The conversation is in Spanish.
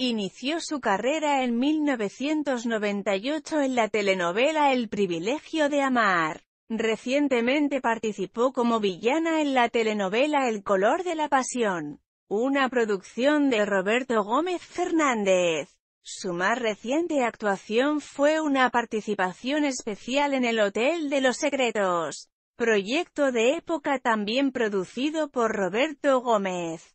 Inició su carrera en 1998 en la telenovela El privilegio de amar. Recientemente participó como villana en la telenovela El color de la pasión, una producción de Roberto Gómez Fernández. Su más reciente actuación fue una participación especial en El Hotel de los Secretos, proyecto de época también producido por Roberto Gómez.